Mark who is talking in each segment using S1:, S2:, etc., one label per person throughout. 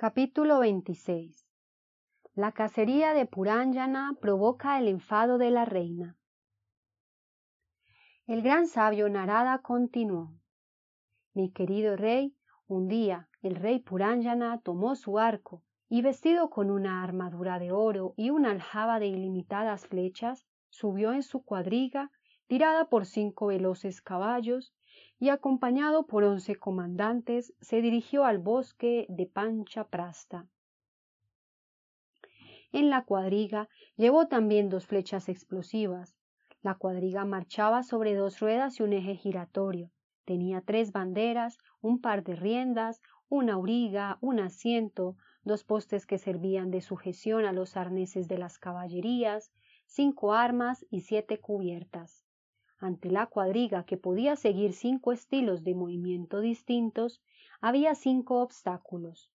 S1: Capítulo 26 La cacería de Puranjana provoca el enfado de la reina. El gran sabio Narada continuó. Mi querido rey, un día el rey Puranjana tomó su arco y vestido con una armadura de oro y una aljaba de ilimitadas flechas, subió en su cuadriga, tirada por cinco veloces caballos, y acompañado por once comandantes se dirigió al bosque de Pancha Prasta. En la cuadriga llevó también dos flechas explosivas. La cuadriga marchaba sobre dos ruedas y un eje giratorio. Tenía tres banderas, un par de riendas, una auriga, un asiento, dos postes que servían de sujeción a los arneses de las caballerías, cinco armas y siete cubiertas. Ante la cuadriga que podía seguir cinco estilos de movimiento distintos, había cinco obstáculos.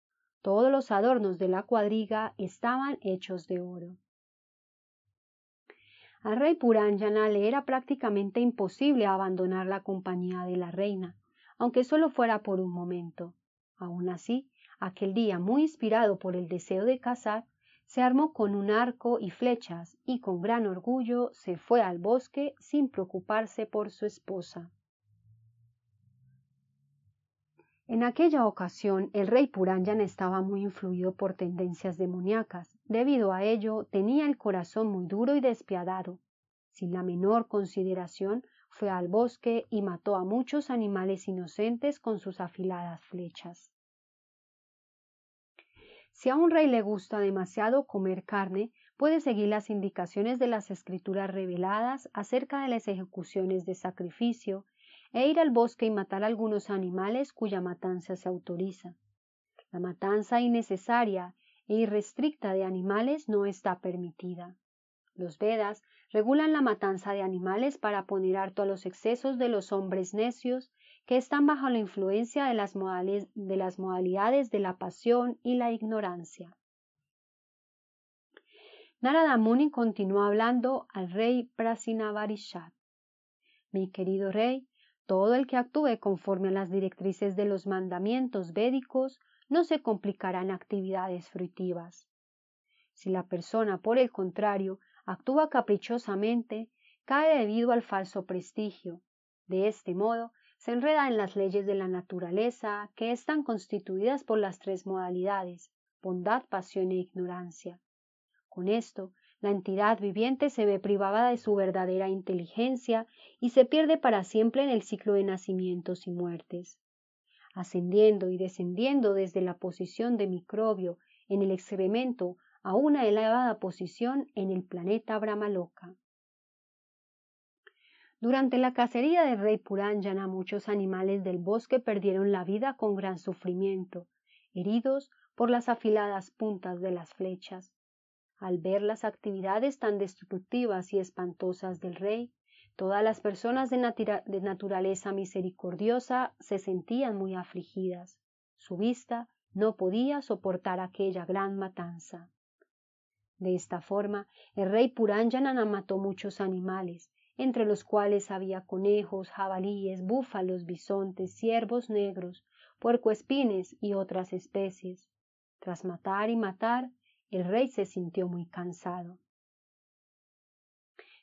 S1: Todos los adornos de la cuadriga estaban hechos de oro. Al rey Puranjana le era prácticamente imposible abandonar la compañía de la reina, aunque solo fuera por un momento. Aun así, aquel día, muy inspirado por el deseo de casar, se armó con un arco y flechas y con gran orgullo se fue al bosque sin preocuparse por su esposa. En aquella ocasión el rey Puranyan estaba muy influido por tendencias demoníacas. Debido a ello tenía el corazón muy duro y despiadado. Sin la menor consideración fue al bosque y mató a muchos animales inocentes con sus afiladas flechas. Si a un rey le gusta demasiado comer carne, puede seguir las indicaciones de las escrituras reveladas acerca de las ejecuciones de sacrificio e ir al bosque y matar algunos animales cuya matanza se autoriza. La matanza innecesaria e irrestricta de animales no está permitida. Los Vedas regulan la matanza de animales para poner harto a los excesos de los hombres necios que están bajo la influencia de las, modalidades de la pasión y la ignorancia. Narada Muni continuó hablando al rey Prasinavarishad. Mi querido rey, todo el que actúe conforme a las directrices de los mandamientos védicos no se complicará en actividades fruitivas. Si la persona, por el contrario, actúa caprichosamente, cae debido al falso prestigio. De este modo, se enreda en las leyes de la naturaleza que están constituidas por las tres modalidades, bondad, pasión e ignorancia. Con esto, la entidad viviente se ve privada de su verdadera inteligencia y se pierde para siempre en el ciclo de nacimientos y muertes. Ascendiendo y descendiendo desde la posición de microbio en el excremento a una elevada posición en el planeta Brahmaloka. Durante la cacería del rey Puranjana muchos animales del bosque perdieron la vida con gran sufrimiento, heridos por las afiladas puntas de las flechas. Al ver las actividades tan destructivas y espantosas del rey, todas las personas de, naturaleza misericordiosa se sentían muy afligidas. Su vista no podía soportar aquella gran matanza. De esta forma, el rey Puranjana mató muchos animales, entre los cuales había conejos, jabalíes, búfalos, bisontes, ciervos negros, puercoespines y otras especies. Tras matar y matar, el rey se sintió muy cansado.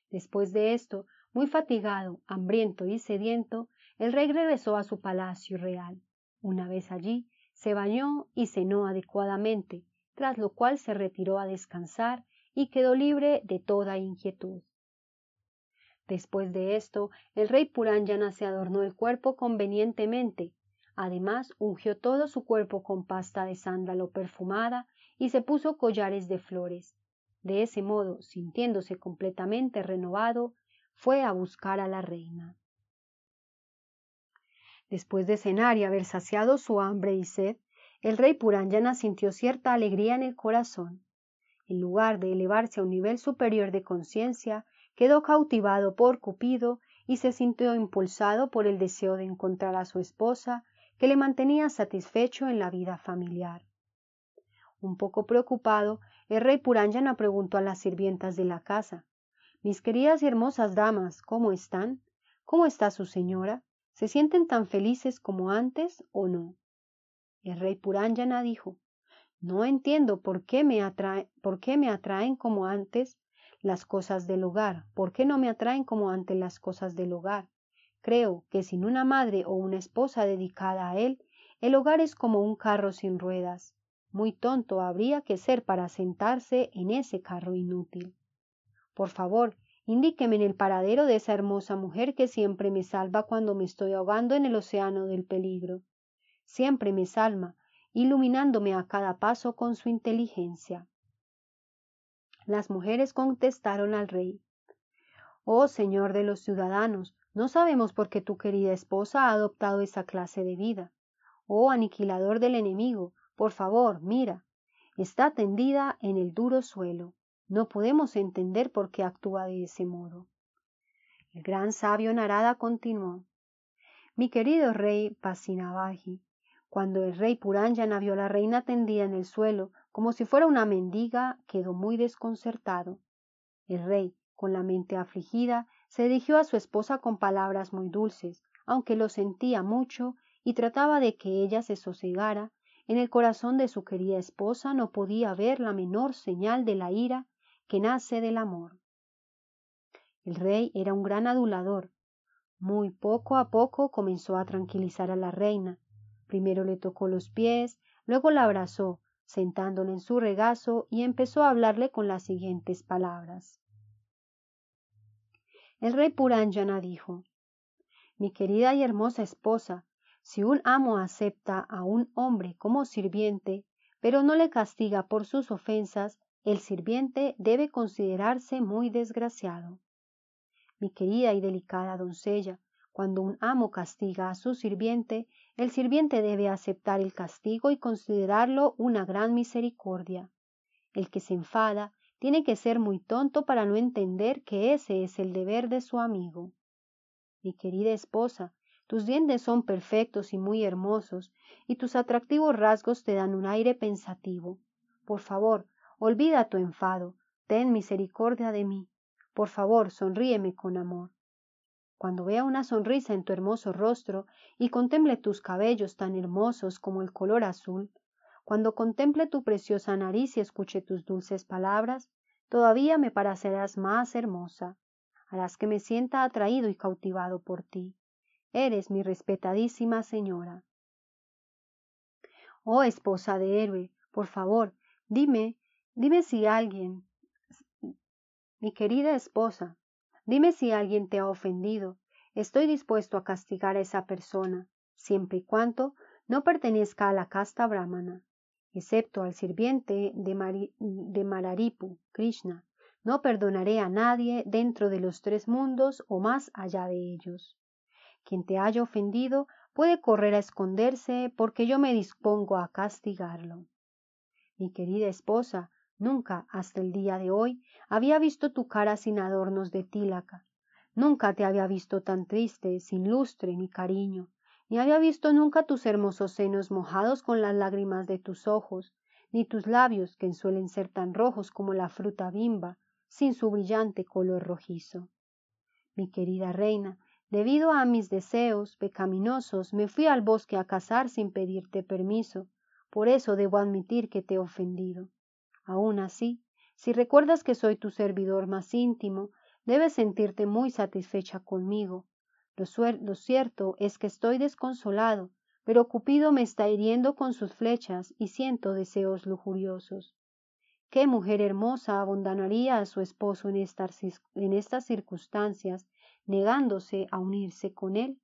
S1: Después de esto, muy fatigado, hambriento y sediento, el rey regresó a su palacio real. Una vez allí, se bañó y cenó adecuadamente, tras lo cual se retiró a descansar y quedó libre de toda inquietud. Después de esto, el rey Puranjana se adornó el cuerpo convenientemente. Además, ungió todo su cuerpo con pasta de sándalo perfumada y se puso collares de flores. De ese modo, sintiéndose completamente renovado, fue a buscar a la reina. Después de cenar y haber saciado su hambre y sed, el rey Puranjana sintió cierta alegría en el corazón. En lugar de elevarse a un nivel superior de conciencia, quedó cautivado por cupido y se sintió impulsado por el deseo de encontrar a su esposa que le mantenía satisfecho en la vida familiar un poco preocupado el rey puráñana preguntó a las sirvientas de la casa mis queridas y hermosas damas cómo están cómo está su señora se sienten tan felices como antes o no el rey puráñana dijo no entiendo por qué me, por qué me atraen como antes las cosas del hogar. ¿Por qué no me atraen como ante las cosas del hogar? Creo que sin una madre o una esposa dedicada a él, el hogar es como un carro sin ruedas. Muy tonto habría que ser para sentarse en ese carro inútil. Por favor, indíqueme en el paradero de esa hermosa mujer que siempre me salva cuando me estoy ahogando en el océano del peligro. Siempre me salva, iluminándome a cada paso con su inteligencia. Las mujeres contestaron al rey, Oh Señor de los ciudadanos, no sabemos por qué tu querida esposa ha adoptado esa clase de vida. Oh aniquilador del enemigo, por favor, mira, está tendida en el duro suelo. No podemos entender por qué actúa de ese modo. El gran sabio Narada continuó. Mi querido rey Pasinabaji, cuando el rey Puranjana vio a la reina tendida en el suelo, como si fuera una mendiga, quedó muy desconcertado. El rey, con la mente afligida, se dirigió a su esposa con palabras muy dulces, aunque lo sentía mucho, y trataba de que ella se sosegara. En el corazón de su querida esposa no podía ver la menor señal de la ira que nace del amor. El rey era un gran adulador. Muy poco a poco comenzó a tranquilizar a la reina. Primero le tocó los pies, luego la abrazó, sentándole en su regazo y empezó a hablarle con las siguientes palabras. El rey Puranjana dijo, Mi querida y hermosa esposa, si un amo acepta a un hombre como sirviente, pero no le castiga por sus ofensas, el sirviente debe considerarse muy desgraciado. Mi querida y delicada doncella, cuando un amo castiga a su sirviente, el sirviente debe aceptar el castigo y considerarlo una gran misericordia. El que se enfada tiene que ser muy tonto para no entender que ese es el deber de su amigo. Mi querida esposa, tus dientes son perfectos y muy hermosos, y tus atractivos rasgos te dan un aire pensativo. Por favor, olvida tu enfado, ten misericordia de mí. Por favor, sonríeme con amor. Cuando vea una sonrisa en tu hermoso rostro y contemple tus cabellos tan hermosos como el color azul, cuando contemple tu preciosa nariz y escuche tus dulces palabras, todavía me parecerás más hermosa. a las que me sienta atraído y cautivado por ti. Eres mi respetadísima señora. Oh esposa de héroe, por favor, dime, dime si alguien, mi querida esposa, Dime si alguien te ha ofendido. Estoy dispuesto a castigar a esa persona, siempre y cuando no pertenezca a la casta brahmana, excepto al sirviente de, Malaripu, Krishna. No perdonaré a nadie dentro de los tres mundos o más allá de ellos. Quien te haya ofendido puede correr a esconderse porque yo me dispongo a castigarlo. Mi querida esposa, Nunca, hasta el día de hoy, había visto tu cara sin adornos de tílaca. Nunca te había visto tan triste, sin lustre ni cariño, ni había visto nunca tus hermosos senos mojados con las lágrimas de tus ojos, ni tus labios, que suelen ser tan rojos como la fruta bimba, sin su brillante color rojizo. Mi querida reina, debido a mis deseos pecaminosos, me fui al bosque a cazar sin pedirte permiso, por eso debo admitir que te he ofendido. Aún así, si recuerdas que soy tu servidor más íntimo, debes sentirte muy satisfecha conmigo. Lo, cierto es que estoy desconsolado, pero Cupido me está hiriendo con sus flechas y siento deseos lujuriosos. ¿Qué mujer hermosa abandonaría a su esposo en estas circunstancias, negándose a unirse con él?